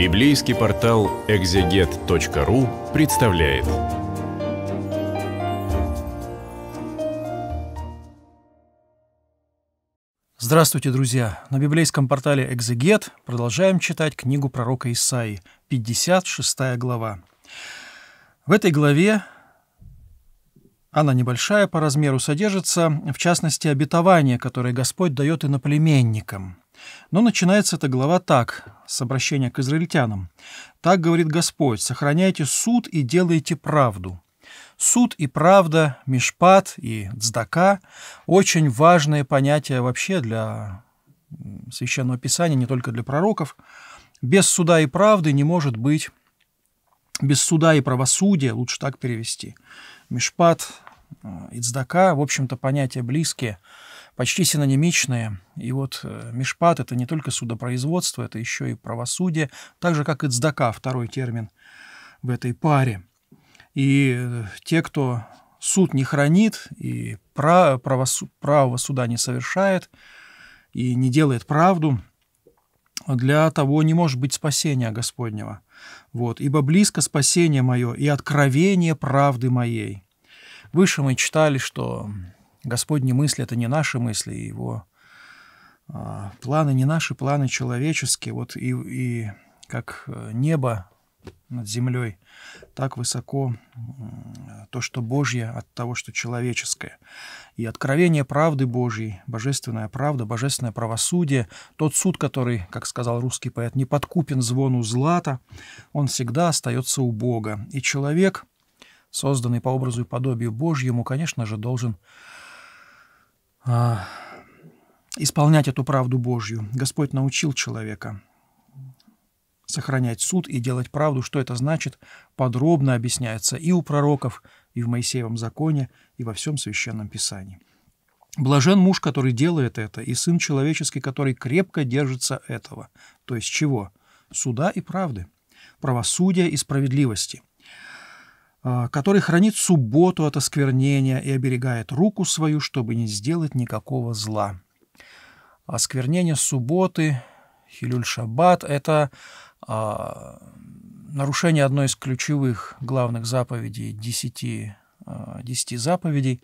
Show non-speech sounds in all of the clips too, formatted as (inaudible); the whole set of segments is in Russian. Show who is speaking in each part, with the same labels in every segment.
Speaker 1: Библейский портал экзегет.ру представляет. Здравствуйте, друзья! На библейском портале «Экзегет» продолжаем читать книгу пророка Исаии, 56 глава. В этой главе она небольшая по размеру, содержится, в частности, обетование, которое Господь дает иноплеменникам – но начинается эта глава так, с обращения к израильтянам. «Так говорит Господь, сохраняйте суд и делайте правду». Суд и правда, мишпат и цдака – очень важные понятия вообще для Священного Писания, не только для пророков. Без суда и правды не может быть, без суда и правосудия, лучше так перевести. Мишпат э, и цдака, в общем-то, понятия близкие – почти синонимичные. И вот э, Мишпат — это не только судопроизводство, это еще и правосудие, так же, как и цдака, второй термин в этой паре. И э, те, кто суд не хранит и право, правого суда не совершает, и не делает правду, для того не может быть спасения Господнего. Вот. «Ибо близко спасение мое и откровение правды моей». Выше мы читали, что Господни мысли — это не наши мысли, его а, планы не наши, планы человеческие. Вот и, и как э, небо над землей, так высоко то, что Божье от того, что человеческое. И откровение правды Божьей, божественная правда, божественное правосудие, тот суд, который, как сказал русский поэт, не подкупен звону злата, он всегда остается у Бога. И человек, созданный по образу и подобию Божьему, конечно же, должен а, исполнять эту правду Божью. Господь научил человека сохранять суд и делать правду. Что это значит, подробно объясняется и у пророков, и в Моисеевом законе, и во всем Священном Писании. Блажен муж, который делает это, и сын человеческий, который крепко держится этого. То есть чего? Суда и правды, правосудия и справедливости – а, который хранит субботу от осквернения и оберегает руку свою, чтобы не сделать никакого зла. Осквернение субботы, хилюль-шаббат — это а, нарушение одной из ключевых главных заповедей, десяти, а, десяти заповедей,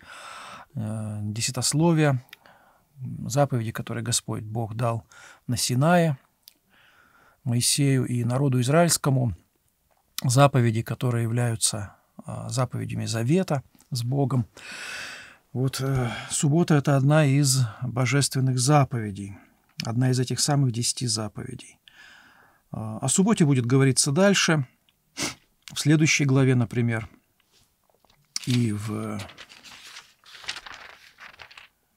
Speaker 1: а, десятословия, заповеди, которые Господь Бог дал на Синае, Моисею и народу израильскому, заповеди, которые являются Э, заповедями завета с Богом. Вот э, суббота – это одна из божественных заповедей, одна из этих самых десяти заповедей. Э, о субботе будет говориться дальше, в следующей главе, например, и в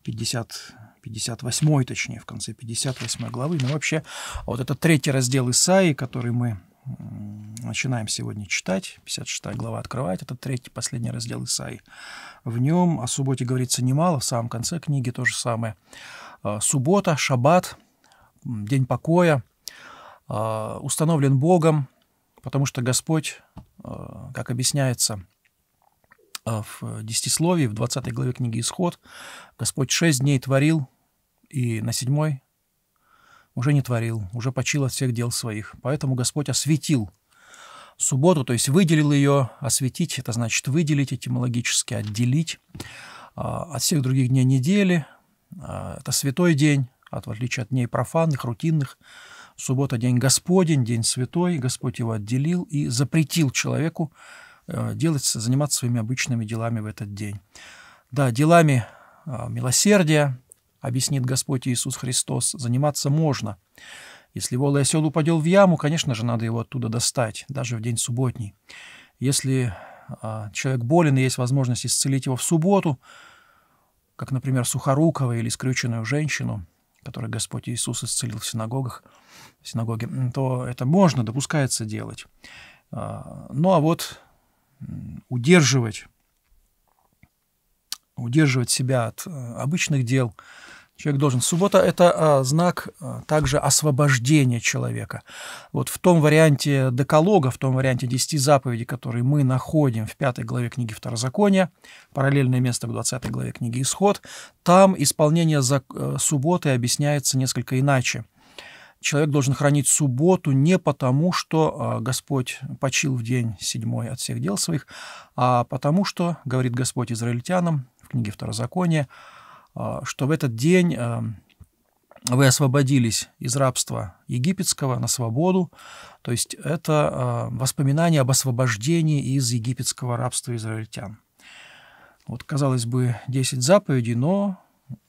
Speaker 1: 50, 58, точнее, в конце 58 главы. Но ну, вообще, вот это третий раздел Исаи, который мы начинаем сегодня читать. 56 глава открывать. Это третий, последний раздел Исаи. В нем о субботе говорится немало. В самом конце книги то же самое. А, Суббота, шаббат, день покоя а, установлен Богом, потому что Господь, а, как объясняется в Десятисловии, в 20 главе книги «Исход», Господь шесть дней творил, и на седьмой уже не творил, уже почил от всех дел своих. Поэтому Господь осветил субботу, то есть выделил ее. Осветить – это значит выделить этимологически, отделить а, от всех других дней недели. А, это святой день, от, в отличие от дней профанных, рутинных. Суббота – день Господень, день святой. Господь его отделил и запретил человеку э, делать, заниматься своими обычными делами в этот день. Да, делами а, милосердия, объяснит Господь Иисус Христос, заниматься можно. Если волый осел упадел в яму, конечно же, надо его оттуда достать, даже в день субботний. Если а, человек болен и есть возможность исцелить его в субботу, как, например, Сухорукова или скрюченную женщину, которую Господь Иисус исцелил в синагогах, в синагоге, то это можно, допускается делать. А, ну а вот удерживать удерживать себя от э, обычных дел – Человек должен. Суббота – это а, знак а, также освобождения человека. Вот в том варианте Деколога, в том варианте десяти заповедей, которые мы находим в пятой главе книги Второзакония, параллельное место в 20 главе книги Исход, там исполнение э, субботы объясняется несколько иначе человек должен хранить субботу не потому, что а, Господь почил в день седьмой от всех дел своих, а потому что, говорит Господь израильтянам в книге Второзакония, а, что в этот день а, вы освободились из рабства египетского на свободу. То есть это а, воспоминание об освобождении из египетского рабства израильтян. Вот, казалось бы, 10 заповедей, но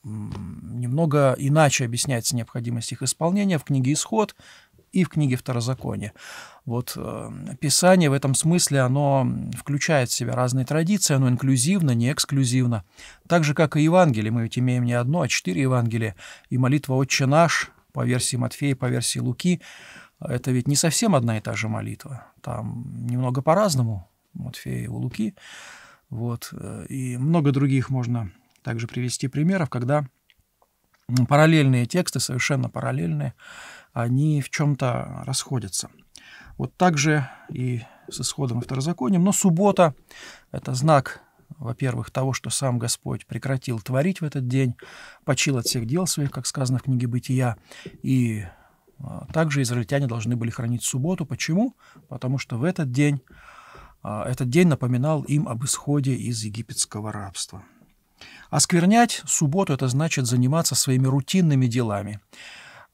Speaker 1: немного иначе объясняется необходимость их исполнения в книге «Исход», и в книге Второзакония. Вот э, Писание в этом смысле, оно включает в себя разные традиции, оно инклюзивно, не эксклюзивно. Так же, как и Евангелие, мы ведь имеем не одно, а четыре Евангелия. И молитва «Отче наш» по версии Матфея, по версии Луки, э, это ведь не совсем одна и та же молитва. Там немного по-разному Матфея и у Луки. Вот. Э, и много других можно также привести примеров, когда параллельные тексты, совершенно параллельные, они в чем-то расходятся. Вот так же и с исходом и второзаконием. Но суббота – это знак, во-первых, того, что сам Господь прекратил творить в этот день, почил от всех дел своих, как сказано в книге «Бытия», и а, также израильтяне должны были хранить субботу. Почему? Потому что в этот день, а, этот день напоминал им об исходе из египетского рабства. Осквернять субботу – это значит заниматься своими рутинными делами –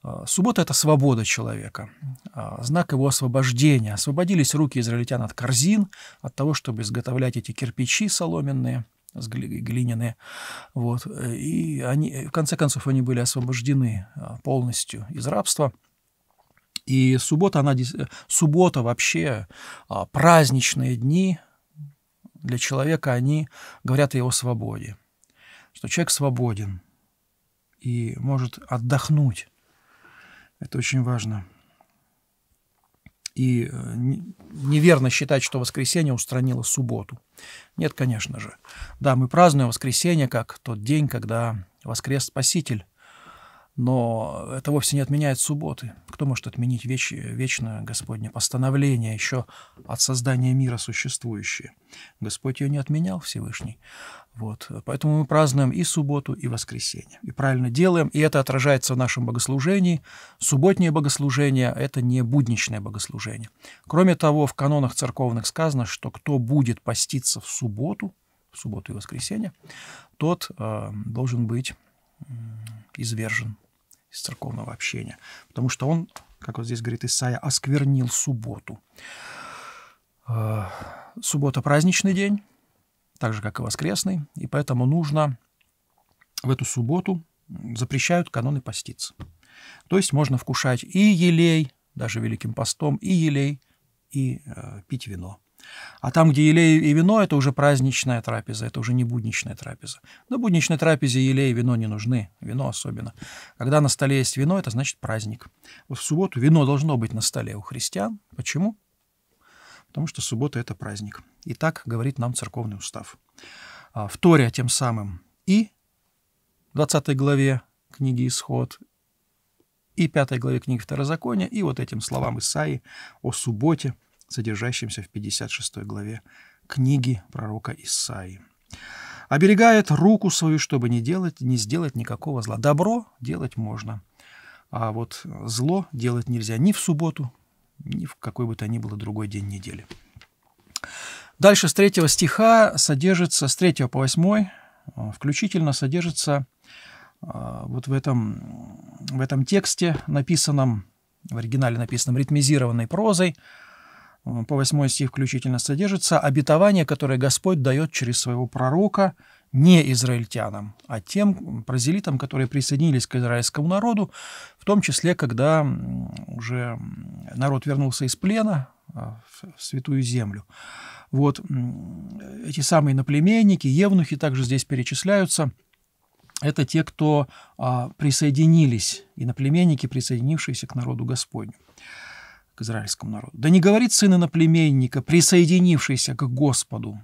Speaker 1: а, суббота – это свобода человека, а, знак его освобождения. Освободились руки израильтян от корзин, от того, чтобы изготовлять эти кирпичи соломенные, глиняные. Вот. И они, в конце концов, они были освобождены а, полностью из рабства. И суббота, она, суббота вообще, праздничные дни для человека, они говорят о его свободе, что человек свободен и может отдохнуть это очень важно. И э, неверно считать, что воскресенье устранило субботу. Нет, конечно же. Да, мы празднуем воскресенье как тот день, когда воскрес Спаситель. Но это вовсе не отменяет субботы. Кто может отменить веч, вечное Господне постановление, еще от создания мира существующее? Господь ее не отменял Всевышний. Вот. Поэтому мы празднуем и субботу, и воскресенье. И правильно делаем, и это отражается в нашем богослужении. Субботнее богослужение – это не будничное богослужение. Кроме того, в канонах церковных сказано, что кто будет поститься в субботу, в субботу и воскресенье, тот э, должен быть извержен из церковного общения, потому что он, как вот здесь говорит Исаия, осквернил субботу. Э, суббота – праздничный день, так же, как и воскресный, и поэтому нужно в эту субботу запрещают каноны поститься. То есть можно вкушать и елей, даже великим постом, и елей, и э, пить вино. А там, где елей и вино, это уже праздничная трапеза, это уже не будничная трапеза. На будничной трапезе елей и вино не нужны, вино особенно. Когда на столе есть вино, это значит праздник. Вот в субботу вино должно быть на столе у христиан. Почему? Потому что суббота – это праздник. И так говорит нам церковный устав. А, в Торе тем самым и 20 главе книги «Исход», и 5 главе книги Второзакония, и вот этим словам Исаи о субботе – содержащимся в 56 главе книги пророка Исаи. Оберегает руку свою, чтобы не делать, не сделать никакого зла. Добро делать можно, а вот зло делать нельзя ни в субботу, ни в какой бы то ни было другой день недели. Дальше с 3 стиха содержится, с третьего по восьмой э, включительно содержится э, вот в этом, в этом тексте, написанном, в оригинале написанном ритмизированной прозой, Э, по 8 стих включительно содержится обетование, которое Господь дает через своего пророка не израильтянам, а тем празелитам, которые присоединились к израильскому народу, в том числе, когда уже народ вернулся из плена э, в святую землю. Вот эти самые наплеменники, евнухи также здесь перечисляются – это те, кто а, присоединились, иноплеменники, присоединившиеся к народу Господню к израильскому народу. Да не говорит сына на племенника, присоединившийся к Господу.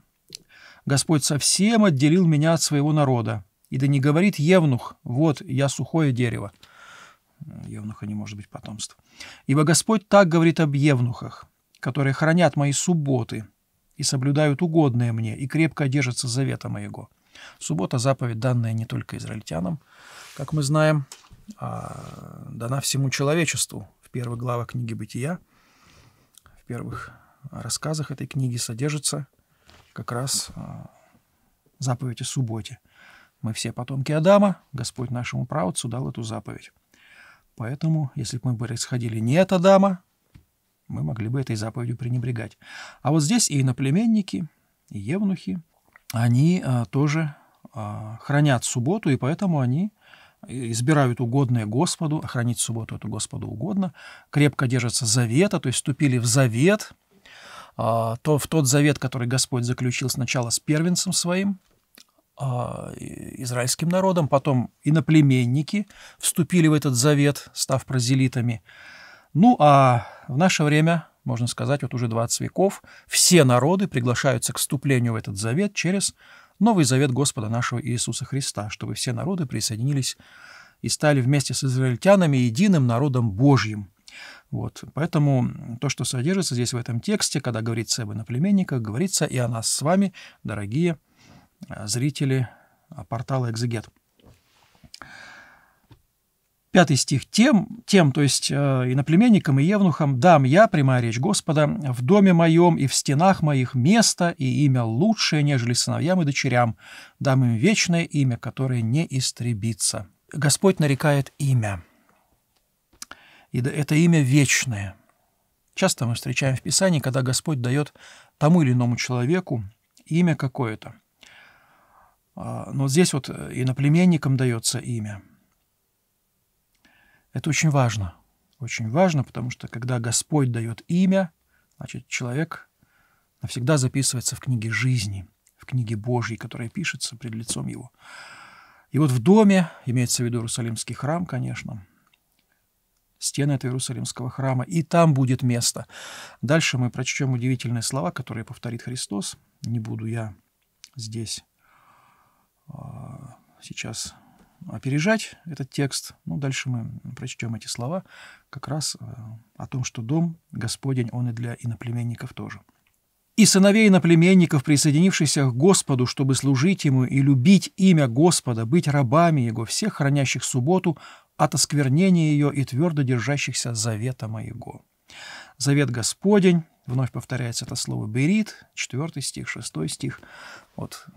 Speaker 1: Господь совсем отделил меня от своего народа. И да не говорит Евнух, вот я сухое дерево. Евнуха не может быть потомство. Ибо Господь так говорит об Евнухах, которые хранят мои субботы и соблюдают угодное мне, и крепко держатся завета моего. Суббота – заповедь, данная не только израильтянам, как мы знаем, а дана всему человечеству, первых главах книги «Бытия», в первых рассказах этой книги содержится как раз а, заповедь о субботе. Мы все потомки Адама, Господь нашему правцу дал эту заповедь. Поэтому, если бы мы происходили не от Адама, мы могли бы этой заповедью пренебрегать. А вот здесь и иноплеменники, и евнухи, они а, тоже а, хранят субботу, и поэтому они избирают угодное Господу, охранить субботу это Господу угодно, крепко держатся завета, то есть вступили в завет, а, то в тот завет, который Господь заключил сначала с первенцем своим, а, израильским народом, потом иноплеменники вступили в этот завет, став празелитами. Ну а в наше время, можно сказать, вот уже 20 веков, все народы приглашаются к вступлению в этот завет через Новый завет Господа нашего Иисуса Христа, чтобы все народы присоединились и стали вместе с израильтянами единым народом Божьим. Вот. Поэтому то, что содержится здесь в этом тексте, когда говорится об иноплеменниках, говорится и о нас с вами, дорогие а, зрители а, портала «Экзегет». Пятый стих. «Тем, тем то есть э, иноплеменникам и евнухам, дам я, прямая речь Господа, в доме моем и в стенах моих место и имя лучшее, нежели сыновьям и дочерям, дам им вечное имя, которое не истребится». Господь нарекает имя. И это имя вечное. Часто мы встречаем в Писании, когда Господь дает тому или иному человеку имя какое-то. А, но здесь вот э, иноплеменникам дается имя – это очень важно. Очень важно, потому что когда Господь дает имя, значит, человек навсегда записывается в книге жизни, в книге Божьей, которая пишется пред лицом его. И вот в доме, имеется в виду Иерусалимский храм, конечно, стены этого Иерусалимского храма, и там будет место. Дальше мы прочтем удивительные слова, которые повторит Христос. Не буду я здесь а, сейчас опережать этот текст. Ну, дальше мы прочтем эти слова как раз э, о том, что дом Господень, он и для иноплеменников тоже. «И сыновей иноплеменников, присоединившихся к Господу, чтобы служить Ему и любить имя Господа, быть рабами Его, всех хранящих субботу от осквернения ее и твердо держащихся завета моего». Завет Господень, вновь повторяется это слово «берит», 4 стих, 6 стих. Вот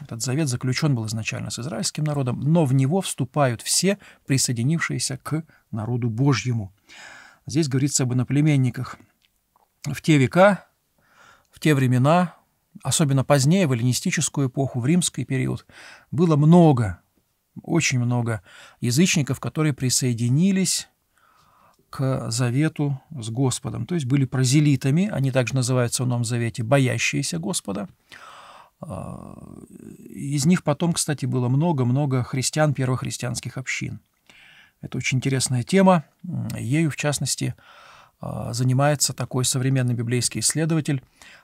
Speaker 1: этот завет заключен был изначально с израильским народом, но в него вступают все, присоединившиеся к народу Божьему. Здесь говорится об иноплеменниках. В те века, в те времена, особенно позднее, в эллинистическую эпоху, в римский период, было много, очень много язычников, которые присоединились к завету с Господом. То есть были прозелитами, они также называются в Новом Завете «боящиеся Господа». Э, из них потом, кстати, было много-много христиан первохристианских общин. Это очень интересная тема. Ею, в частности, э, занимается такой современный библейский исследователь,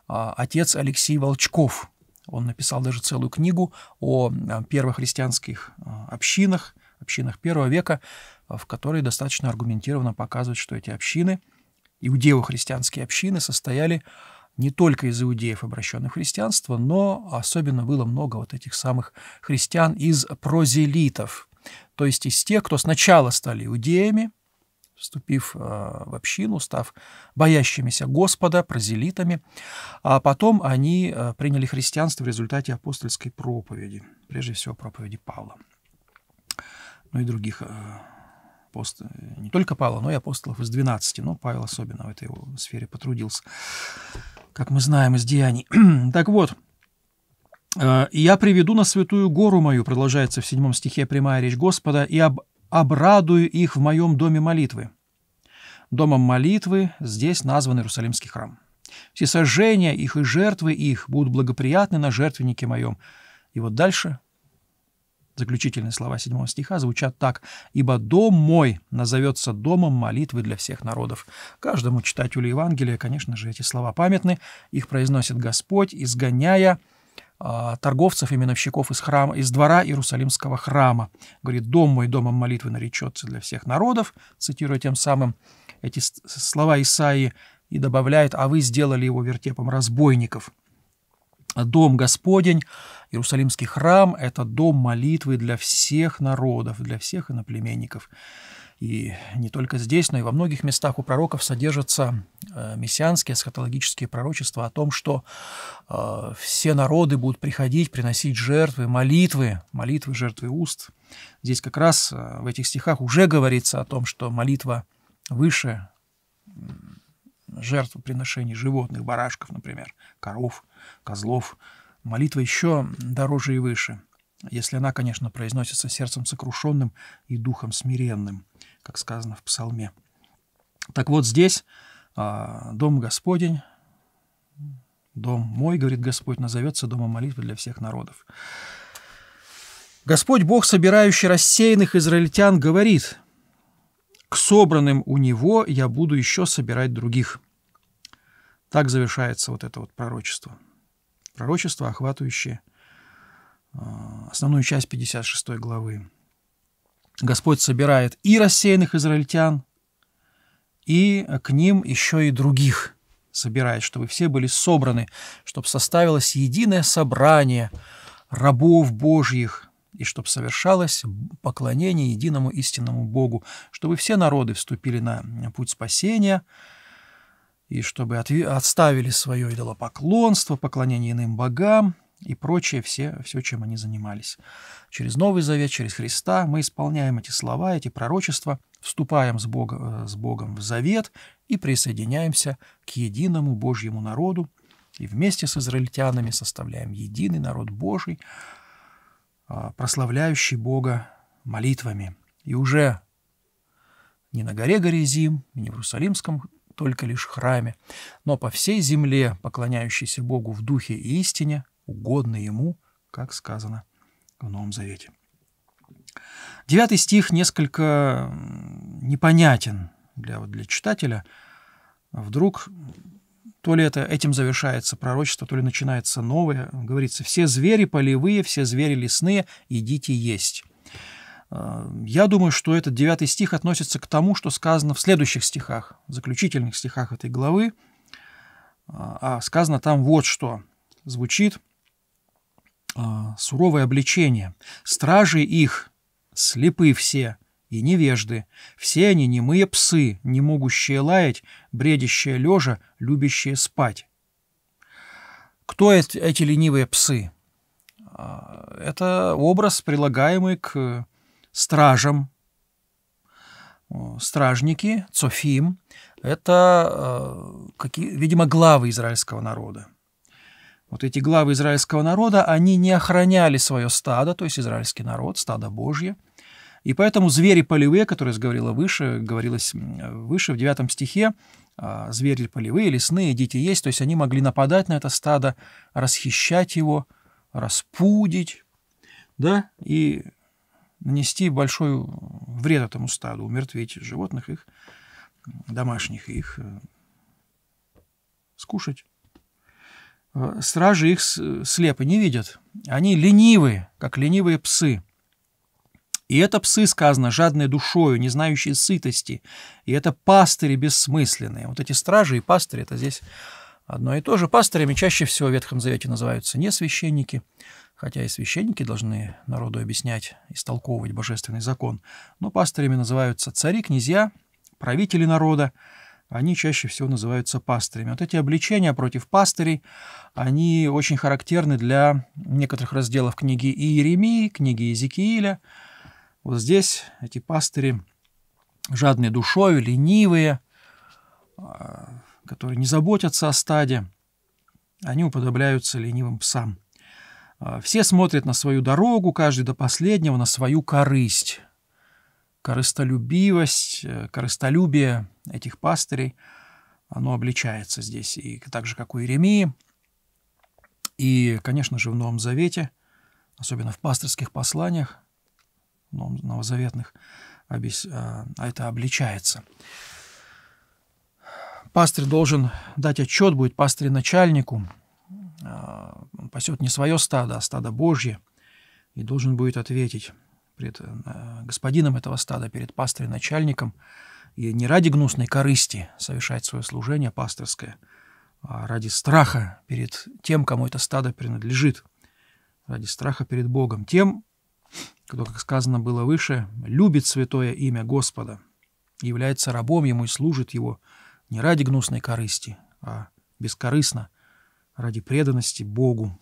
Speaker 1: э, отец Алексей Волчков. Он написал даже целую книгу о первохристианских общинах, общинах первого века, в которой достаточно аргументированно показывают, что эти общины, иудео-христианские общины, состояли не только из иудеев, обращенных в христианство, но особенно было много вот этих самых христиан из прозелитов, то есть из тех, кто сначала стали иудеями, вступив э, в общину, став боящимися Господа, прозелитами, а потом они э, приняли христианство в результате апостольской проповеди, прежде всего проповеди Павла, ну и других э, апостолов, не только Павла, но и апостолов из 12, но ну, Павел особенно в этой сфере потрудился как мы знаем из деяний. (clears throat) так вот, э, «Я приведу на святую гору мою», продолжается в седьмом стихе прямая речь Господа, «и об, обрадую их в моем доме молитвы». Домом молитвы здесь назван Иерусалимский храм. Все сожжения их и жертвы их будут благоприятны на жертвеннике моем. И вот дальше Заключительные слова 7 стиха звучат так «Ибо дом мой назовется домом молитвы для всех народов». Каждому читателю Евангелия, конечно же, эти слова памятны. Их произносит Господь, изгоняя а, торговцев и миновщиков из, храма, из двора Иерусалимского храма. Говорит, «Дом мой домом молитвы наречется для всех народов», цитируя тем самым эти слова Исаии, и добавляет, «А вы сделали его вертепом разбойников». Дом Господень, Иерусалимский храм – это дом молитвы для всех народов, для всех иноплеменников. И не только здесь, но и во многих местах у пророков содержатся э, мессианские эсхатологические пророчества о том, что э, все народы будут приходить, приносить жертвы, молитвы, молитвы, жертвы уст. Здесь как раз э, в этих стихах уже говорится о том, что молитва выше жертвоприношений животных, барашков, например, коров, козлов. Молитва еще дороже и выше, если она, конечно, произносится сердцем сокрушенным и духом смиренным, как сказано в псалме. Так вот здесь а, дом Господень, дом мой, говорит Господь, назовется домом молитвы для всех народов. Господь Бог, собирающий рассеянных израильтян, говорит, «К собранным у Него я буду еще собирать других». Так завершается вот это вот пророчество. Пророчество, охватывающее э, основную часть 56 главы. Господь собирает и рассеянных израильтян, и к ним еще и других собирает, чтобы все были собраны, чтобы составилось единое собрание рабов Божьих, и чтобы совершалось поклонение единому истинному Богу, чтобы все народы вступили на путь спасения – и чтобы отставили свое идолопоклонство, поклонение иным богам и прочее, все, все, чем они занимались. Через Новый Завет, через Христа мы исполняем эти слова, эти пророчества, вступаем с, Бог, э, с Богом в завет и присоединяемся к единому Божьему народу, и вместе с израильтянами составляем единый народ Божий, а, прославляющий Бога молитвами. И уже не на горе Горизим, не в Иерусалимском только лишь храме, но по всей земле, поклоняющейся Богу в духе и истине, угодно Ему, как сказано в Новом Завете. Девятый стих несколько непонятен для, вот, для читателя. Вдруг то ли это этим завершается пророчество, то ли начинается новое. Говорится, все звери полевые, все звери лесные, идите есть. Я думаю, что этот девятый стих относится к тому, что сказано в следующих стихах, в заключительных стихах этой главы. А сказано там вот что. Звучит а, суровое обличение. «Стражи их, слепы все, и невежды. Все они немые псы, не могущие лаять, бредящие лежа, любящие спать». Кто эти ленивые псы? А, это образ, прилагаемый к стражам. Стражники, цофим, это, э, какие, видимо, главы израильского народа. Вот эти главы израильского народа, они не охраняли свое стадо, то есть израильский народ, стадо Божье. И поэтому звери полевые, которые говорила выше, говорилось выше в 9 стихе, а, звери полевые, лесные, дети есть, то есть они могли нападать на это стадо, расхищать его, распудить, да, и нанести большой вред этому стаду, умертвить животных их, домашних их, э, скушать. Э, стражи их слепы, не видят. Они ленивые, как ленивые псы. И это псы, сказано, жадные душою, не знающие сытости. И это пастыри бессмысленные. Вот эти стражи и пастыри, это здесь одно и то же. Пастырями чаще всего в Ветхом Завете называются не священники, хотя и священники должны народу объяснять, истолковывать божественный закон. Но пастырями называются цари, князья, правители народа. Они чаще всего называются пастырями. Вот эти обличения против пастырей, они очень характерны для некоторых разделов книги Иеремии, книги Иезекииля. Вот здесь эти пастыри жадные душой, ленивые, а, которые не заботятся о стаде, они уподобляются ленивым псам. А, все смотрят на свою дорогу, каждый до последнего на свою корысть. Корыстолюбивость, э, корыстолюбие этих пастырей, оно обличается здесь, и так же, как у Иеремии. И, конечно же, в Новом Завете, особенно в пастырских посланиях, новозаветных, а, это обличается пастырь должен дать отчет, будет пастырь начальнику. А, он пасет не свое стадо, а стадо Божье. И должен будет ответить перед э, господином этого стада, перед пастырем начальником. И не ради гнусной корысти совершать свое служение пасторское, а ради страха перед тем, кому это стадо принадлежит. Ради страха перед Богом. Тем, кто, как сказано было выше, любит святое имя Господа, является рабом ему и служит его – не ради гнусной корысти, а бескорыстно, ради преданности Богу.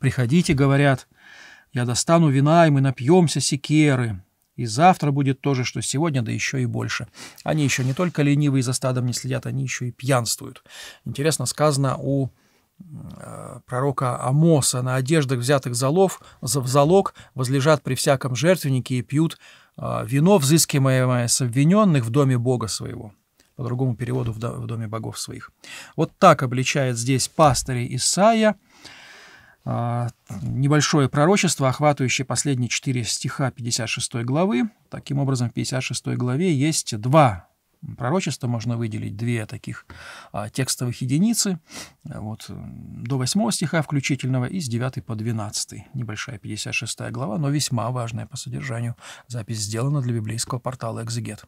Speaker 1: «Приходите, — говорят, — я достану вина, и мы напьемся секеры, и завтра будет то же, что сегодня, да еще и больше. Они еще не только ленивые за стадом не следят, они еще и пьянствуют. Интересно сказано у э, пророка Амоса на одеждах, взятых залов, в залог, возлежат при всяком жертвеннике и пьют а, вино, взыскиваемое с обвиненных в доме Бога своего по другому переводу в, доме богов своих. Вот так обличает здесь пастыря Исаия а, небольшое пророчество, охватывающее последние четыре стиха 56 главы. Таким образом, в 56 главе есть два пророчества, можно выделить две таких а, текстовых единицы, вот, до 8 стиха включительного и с 9 по 12. Небольшая 56 глава, но весьма важная по содержанию. Запись сделана для библейского портала «Экзегет».